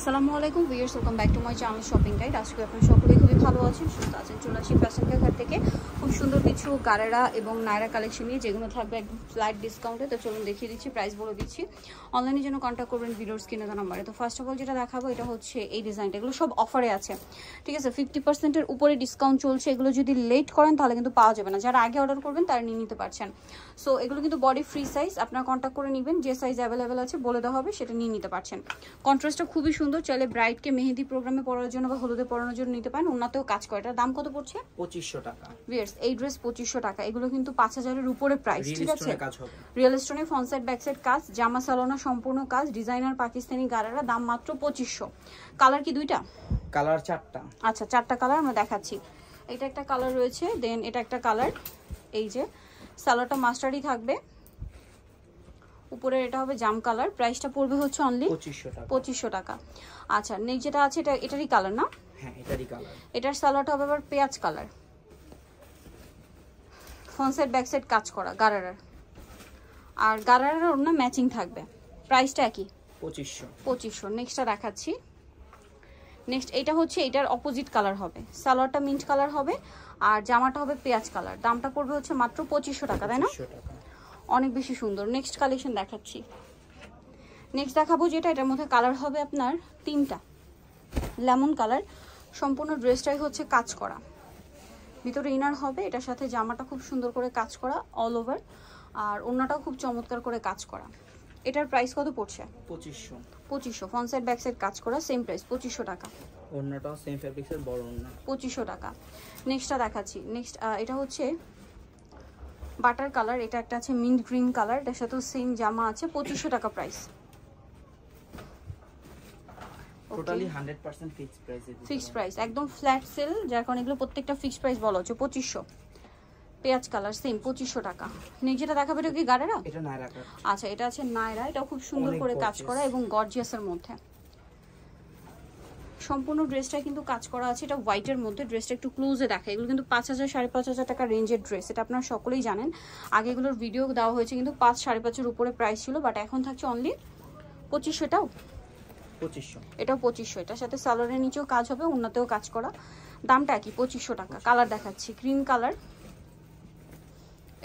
আসসালামু আলাইকুম viewers welcome back to my channel shopping guide আজকে আপনার সকলেই খুবই ভালো আছেন সুস্থ আছেন চলে আসি ফ্যাশন ঘাট থেকে খুব সুন্দর কিছু গারেরা এবং নায়রা কালেকশন নিয়ে যেগুলো থাকবে একদম ফ্ল্যাট ডিসকাউন্টে তো চলুন দেখিয়ে দিচ্ছি প্রাইস বলে দিচ্ছি অনলাইনে জন্য কন্ট্যাক্ট করবেন ভিডিওর স্ক্রিনে তো নাম্বারে তো ফার্স্ট অফ অল যেটা দেখাবো এটা হচ্ছে এই ডিজাইনটা এগুলো সব অফারে আছে ঠিক আছে ফিফটি পার্সেন্টের উপরে ডিসকাউন্ট চলছে এগুলো যদি লেট করেন তাহলে কিন্তু পাওয়া যাবে না যারা আগে অর্ডার করবেন তারা নিয়ে নিতে পারছেন সো এগুলো কিন্তু বডি ফ্রি সাইজ আপনার কন্ট্যাক্ট করে নেবেন যে সাইজ অ্যাভেলেবেল আছে বলে দেওয়া হবে সেটা নিয়ে নিতে পারছেন কন্ট্রাস্টটা খুবই সুন্দর সুন্দর চাইলে ব্রাইডকে মেহেদি প্রোগ্রামে পরার জন্য বা হলুদে পরানোর জন্য নিতে পারেন ওনাতেও কাজ করে এটার দাম কত পড়ছে পঁচিশশো টাকা ভিয়ার্স এই ড্রেস পঁচিশশো টাকা এগুলো কিন্তু পাঁচ হাজারের উপরে প্রাইস ঠিক আছে রিয়েল স্টোনে ফ্রন্ট সাইড ব্যাক সাইড কাজ জামা সালোনা সম্পূর্ণ কাজ ডিজাইনার পাকিস্তানি গাড়ারা দাম মাত্র পঁচিশশো কালার কি দুইটা কালার চারটা আচ্ছা চারটা কালার আমরা দেখাচ্ছি এটা একটা কালার রয়েছে দেন এটা একটা কালার এই যে সালোয়ারটা মাস্টারই থাকবে উপরে এটা হবে জাম কালার প্রাইসটা পড়বে হচ্ছে অনলি পঁচিশশো টাকা আচ্ছা নেক্সট যেটা আছে এটা এটারই কালার না হ্যাঁ এটার সালোয়ারটা হবে আবার পেঁয়াজ কালার ফ্রন্ট সাইড কাজ করা গারারার আর গারারার না ম্যাচিং থাকবে প্রাইসটা একই পঁচিশশো পঁচিশশো নেক্সটটা দেখাচ্ছি নেক্সট এটা হচ্ছে এটার অপোজিট কালার হবে সালোয়ারটা মিন্ট কালার হবে আর জামাটা হবে পেঁয়াজ কালার দামটা পড়বে হচ্ছে মাত্র পঁচিশশো টাকা তাই না অনেক বেশি সুন্দর নেক্সট কালেকশন দেখাচ্ছি নেক্সট দেখাবো যেটা এটার মধ্যে কালার হবে আপনার তিনটা লেমন কালার সম্পূর্ণ ড্রেসটাই হচ্ছে কাজ করা ভিতরে ইনার হবে এটার সাথে জামাটা খুব সুন্দর করে কাজ করা অল ওভার আর অন্যটাও খুব চমৎকার করে কাজ করা এটার প্রাইস কত পড়ছে পঁচিশশো পঁচিশশো ফ্রন্ট সাইড ব্যাক সাইড কাজ করা সেম প্রাইস পঁচিশশো টাকা অন্যটাও সেম ফ্যাব্রিক্সের বড় অন্য পঁচিশশো টাকা নেক্সটটা দেখাচ্ছি নেক্সট এটা হচ্ছে বাটার কালার এটা একটা আছে মিন্ট গ্রিন কালার এটার সাথেও সেম জামা আছে পঁচিশশো টাকা প্রাইস টোটালি 100% ফিক্সড প্রাইসে ফিক্সড প্রাইস একদম ফ্ল্যাট সেল যার কারণে এগুলো প্রত্যেকটা ফিক্সড প্রাইস বলা হচ্ছে 2500 পেঁয়াজ কালার সেম 2500 টাকা যেটা দেখাবে কি গাড়েরা এটা নায়রা আচ্ছা এটা আছে নায়রা এটা খুব সুন্দর করে কাজ করা এবং গর্জিয়াসের মধ্যে সম্পূর্ণ ড্রেসটা কিন্তু কাজ করা আছে এটা হোয়াইটের মধ্যে ড্রেসটা একটু ক্লোজে দেখা এগুলো কিন্তু পাঁচ হাজার সাড়ে পাঁচ হাজার টাকা রেঞ্জের ড্রেস এটা আপনারা সকলেই জানেন আগে এগুলোর ভিডিও দেওয়া হয়েছে কিন্তু পাঁচ সাড়ে পাঁচের উপরে প্রাইস ছিল বাট এখন থাকছে অনলি পঁচিশশো এটাও পঁচিশশো এটাও পঁচিশশো এটার সাথে সালোয়ারের নিচেও কাজ হবে উন্নতেও কাজ করা দামটা একই পঁচিশশো টাকা কালার দেখাচ্ছি গ্রিন কালার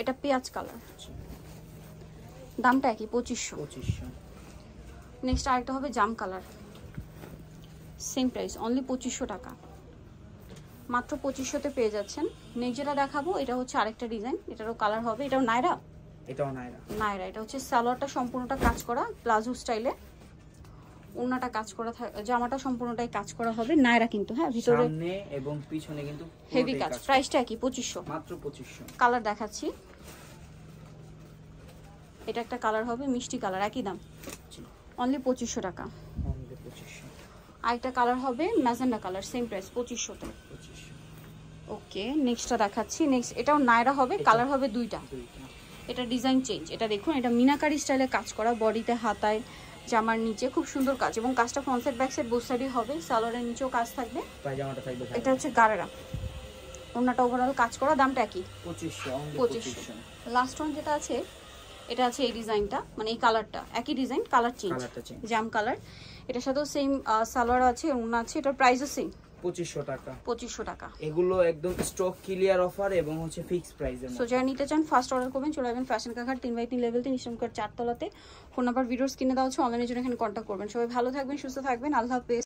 এটা পেঁয়াজ কালার দামটা একই পঁচিশশো পঁচিশশো নেক্সট আরেকটা হবে জাম কালার সেম প্রাইস অনলি পঁচিশশো টাকা মাত্র পঁচিশশোতে পেয়ে যাচ্ছেন নেক্সট দেখাবো এটা হচ্ছে আরেকটা ডিজাইন এটারও কালার হবে এটাও নায়রা এটাও নায়রা নায়রা এটা হচ্ছে সালোয়ারটা সম্পূর্ণটা কাজ করা প্লাজো স্টাইলে ওনাটা কাজ করা জামাটা সম্পূর্ণটাই কাজ করা হবে নায়রা কিন্তু হ্যাঁ ভিতরে এবং পিছনে কিন্তু হেভি কাজ প্রাইসটা একই পঁচিশশো মাত্র 2500 কালার দেখাচ্ছি এটা একটা কালার হবে মিষ্টি কালার একই দাম অনলি পঁচিশশো টাকা আরেকটা কালার হবে ম্যাজেন্ডা কালার সেম প্রাইস পঁচিশশোটা ওকে নেক্সটটা দেখাচ্ছি নেক্সট এটাও নায়রা হবে কালার হবে দুইটা এটা ডিজাইন চেঞ্জ এটা দেখুন এটা মিনাকারি স্টাইলে কাজ করা বডিতে হাতায় জামার নিচে খুব সুন্দর কাজ এবং কাজটা ফ্রন্ট সাইড ব্যাক সাইড সাইডই হবে সালোয়ারের নিচেও কাজ থাকবে এটা হচ্ছে গারেরা ওনাটা ওভারঅল কাজ করা দামটা একই পঁচিশশো লাস্ট ওয়ান যেটা আছে এটা আছে এই ডিজাইনটা মানে এই কালারটা একই ডিজাইন কালার চেঞ্জ জাম কালার এটার সাথেও সেম সালোয়ার আছে ওনা আছে এটার প্রাইসও সেম পঁচিশশো টাকা পঁচিশশো টাকা এগুলো একদম স্টক ক্লিয়ার অফার এবং হচ্ছে ফিক্স প্রাইস সো যারা নিতে চান ফার্স্ট অর্ডার করবেন চলে যাবেন ফ্যাশন কাকার তিন বাই তিন লেভেল তিন ইসলামকার চারতলাতে ফোন নাম্বার ভিডিওর কিনে দেওয়া আছে অনলাইনের জন্য এখানে কন্ট্যাক্ট করবেন সবাই ভালো থাকবেন সুস্থ থাকবেন আল্লাহ হাফেজ